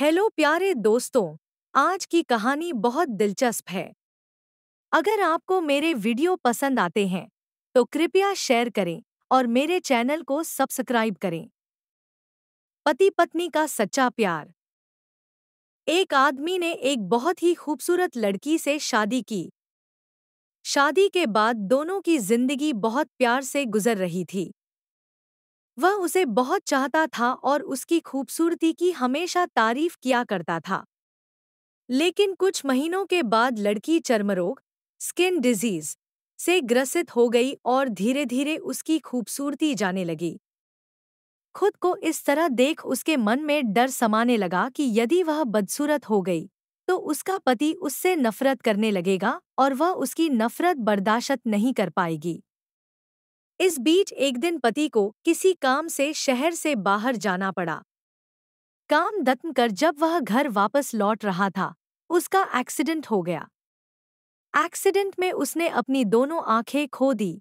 hello प्यारे दोस्तों आज की कहानी बहुत दिलचस्प है अगर आपको मेरे वीडियो पसंद आते हैं तो कृपया शेयर करें और मेरे चैनल को सब्सक्राइब करें पति पत्नी का सच्चा प्यार एक आदमी ने एक बहुत ही खूबसूरत लड़की से शादी की शादी के बाद दोनों की जिंदगी बहुत प्यार से गुजर रही थी वह उसे बहुत चाहता था और उसकी खूबसूरती की हमेशा तारीफ किया करता था लेकिन कुछ महीनों के बाद लड़की चर्मरोग स्किन डिजीज से ग्रसित हो गई और धीरे धीरे उसकी खूबसूरती जाने लगी खुद को इस तरह देख उसके मन में डर समाने लगा कि यदि वह बदसूरत हो गई तो उसका पति उससे नफरत करने लगेगा और वह उसकी नफरत बर्दाश्त नहीं कर पाएगी इस बीच एक दिन पति को किसी काम से शहर से बाहर जाना पड़ा काम दत्म कर जब वह घर वापस लौट रहा था उसका एक्सीडेंट हो गया एक्सीडेंट में उसने अपनी दोनों आंखें खो दी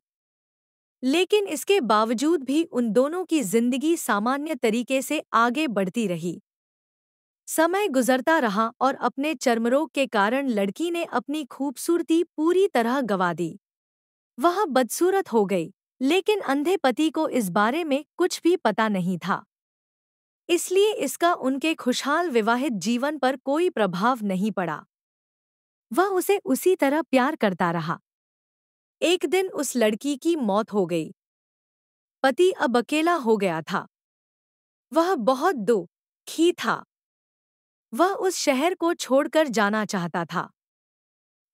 लेकिन इसके बावजूद भी उन दोनों की जिंदगी सामान्य तरीके से आगे बढ़ती रही समय गुजरता रहा और अपने चर्मरोग के कारण लड़की ने अपनी खूबसूरती पूरी तरह गवा दी वह बदसूरत हो गई लेकिन अंधे पति को इस बारे में कुछ भी पता नहीं था इसलिए इसका उनके खुशहाल विवाहित जीवन पर कोई प्रभाव नहीं पड़ा वह उसे उसी तरह प्यार करता रहा एक दिन उस लड़की की मौत हो गई पति अब अकेला हो गया था वह बहुत दुखी था वह उस शहर को छोड़कर जाना चाहता था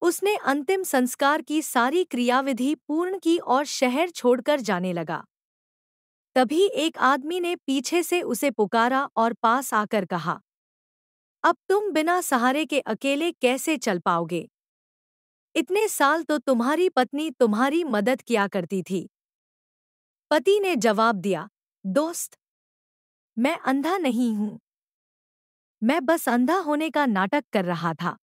उसने अंतिम संस्कार की सारी क्रियाविधि पूर्ण की और शहर छोड़कर जाने लगा तभी एक आदमी ने पीछे से उसे पुकारा और पास आकर कहा अब तुम बिना सहारे के अकेले कैसे चल पाओगे इतने साल तो तुम्हारी पत्नी तुम्हारी मदद किया करती थी पति ने जवाब दिया दोस्त मैं अंधा नहीं हूं मैं बस अंधा होने का नाटक कर रहा था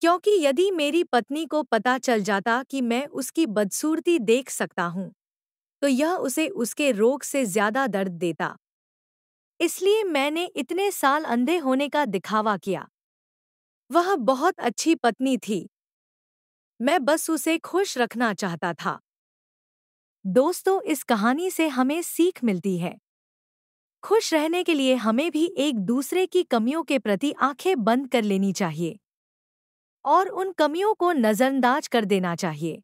क्योंकि यदि मेरी पत्नी को पता चल जाता कि मैं उसकी बदसूरती देख सकता हूं तो यह उसे उसके रोग से ज्यादा दर्द देता इसलिए मैंने इतने साल अंधे होने का दिखावा किया वह बहुत अच्छी पत्नी थी मैं बस उसे खुश रखना चाहता था दोस्तों इस कहानी से हमें सीख मिलती है खुश रहने के लिए हमें भी एक दूसरे की कमियों के प्रति आंखें बंद कर लेनी चाहिए और उन कमियों को नज़रअंदाज कर देना चाहिए